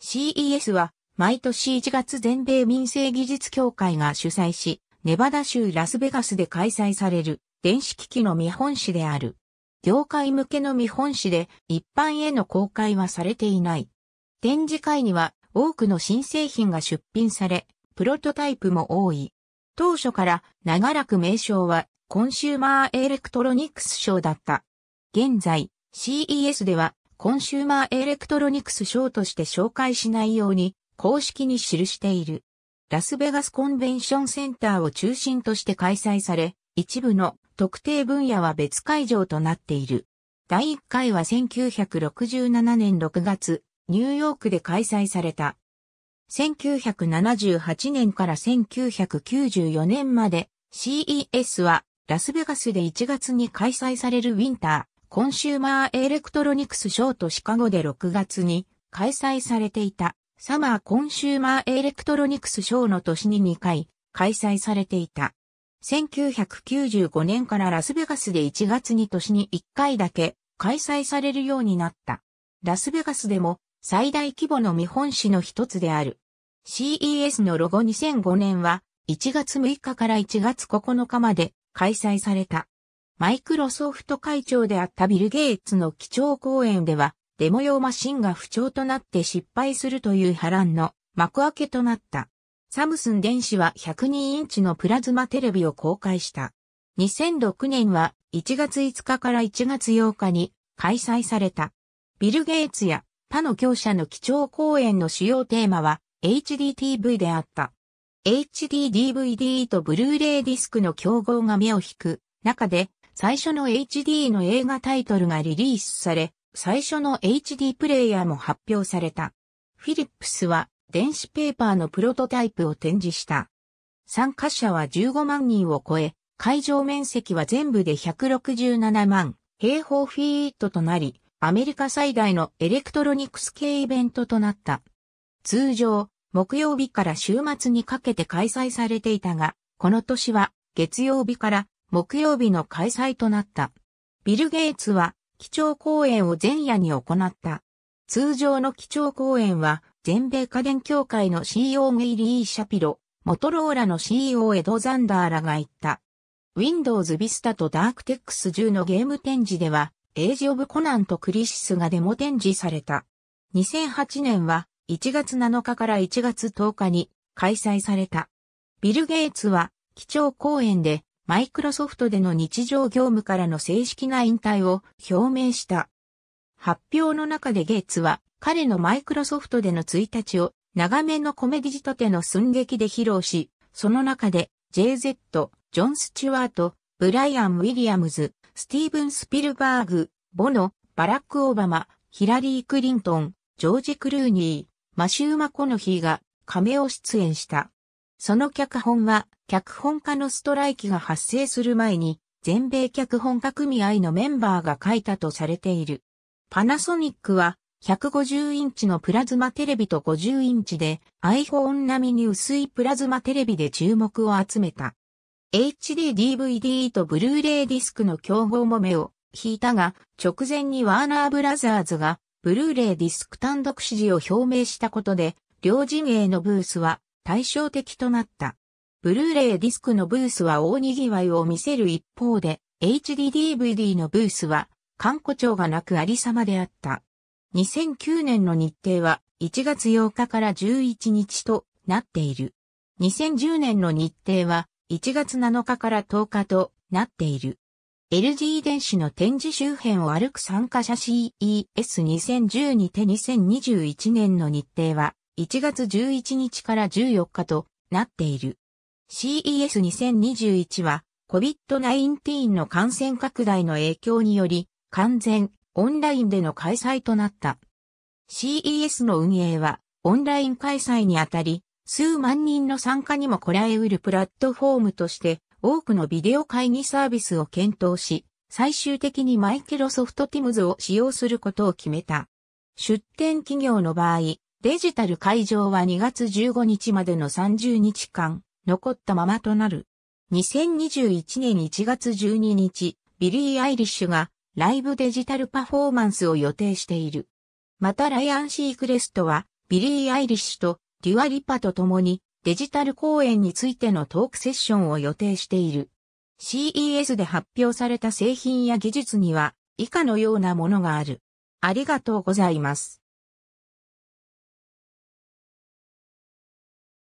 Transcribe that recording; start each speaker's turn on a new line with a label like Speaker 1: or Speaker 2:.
Speaker 1: CES は毎年1月全米民生技術協会が主催し、ネバダ州ラスベガスで開催される電子機器の見本市である。業界向けの見本市で一般への公開はされていない。展示会には多くの新製品が出品され、プロトタイプも多い。当初から長らく名称はコンシューマーエレクトロニクス賞だった。現在 CES ではコンシューマーエレクトロニクスショーとして紹介しないように公式に記している。ラスベガスコンベンションセンターを中心として開催され、一部の特定分野は別会場となっている。第1回は1967年6月、ニューヨークで開催された。1978年から1994年まで CES はラスベガスで1月に開催されるウィンタコンシューマーエレクトロニクスショートシカゴで6月に開催されていたサマーコンシューマーエレクトロニクスショーの年に2回開催されていた。1995年からラスベガスで1月に年に1回だけ開催されるようになった。ラスベガスでも最大規模の見本市の一つである。CES のロゴ2005年は1月6日から1月9日まで開催された。マイクロソフト会長であったビル・ゲイツの基調講演では、デモ用マシンが不調となって失敗するという波乱の幕開けとなった。サムスン電子は102インチのプラズマテレビを公開した。2006年は1月5日から1月8日に開催された。ビル・ゲイツや他の業者の基調講演の主要テーマは HDTV であった。HDDVD とブルーレイディスクの競合が目を引く中で最初の HD の映画タイトルがリリースされ、最初の HD プレイヤーも発表された。フィリップスは電子ペーパーのプロトタイプを展示した。参加者は15万人を超え、会場面積は全部で167万平方フィートとなり、アメリカ最大のエレクトロニクス系イベントとなった。通常、木曜日から週末にかけて開催されていたが、この年は月曜日から木曜日の開催となった。ビル・ゲイツは、基調講演を前夜に行った。通常の基調講演は、全米家電協会の CEO ゲイリー・シャピロ、モトローラの CEO エド・ザンダーらが言った。Windows Vista とダークテックス1 0のゲーム展示では、エイジ・オブ・コナンとクリシスがデモ展示された。2008年は1月7日から1月10日に開催された。ビル・ゲイツは基調講演でマイクロソフトでの日常業務からの正式な引退を表明した。発表の中でゲイツは彼のマイクロソフトでの1日を長めのコメディ仕立ての寸劇で披露し、その中で JZ、ジョン・スチュワート、ブライアン・ウィリアムズ、スティーブン・スピルバーグ、ボノ、バラック・オバマ、ヒラリー・クリントン、ジョージ・クルーニー、マシュー・マコノヒーが仮面を出演した。その脚本は、脚本家のストライキが発生する前に、全米脚本家組合のメンバーが書いたとされている。パナソニックは、150インチのプラズマテレビと50インチで iPhone 並みに薄いプラズマテレビで注目を集めた。HDDVD とブルーレイディスクの競合も目を引いたが、直前にワーナーブラザーズがブルーレイディスク単独支持を表明したことで、両陣営のブースは対照的となった。ブルーレイディスクのブースは大賑わいを見せる一方で、HDDVD のブースは、観光庁がなくありさまであった。2009年の日程は1月8日から11日となっている。2010年の日程は1月7日から10日となっている。LG 電子の展示周辺を歩く参加者 c e s 2 0 1 0にて2021年の日程は1月11日から14日となっている。CES2021 は COVID-19 の感染拡大の影響により完全オンラインでの開催となった。CES の運営はオンライン開催にあたり数万人の参加にもこらえうるプラットフォームとして多くのビデオ会議サービスを検討し、最終的にマイクロソフト Teams を使用することを決めた。出展企業の場合、デジタル会場は2月15日までの30日間、残ったままとなる。2021年1月12日、ビリー・アイリッシュがライブデジタルパフォーマンスを予定している。またライアン・シークレストは、ビリー・アイリッシュとデュア・リパと共にデジタル公演についてのトークセッションを予定している。CES で発表された製品や技術には以下のようなものがある。ありがとうございます。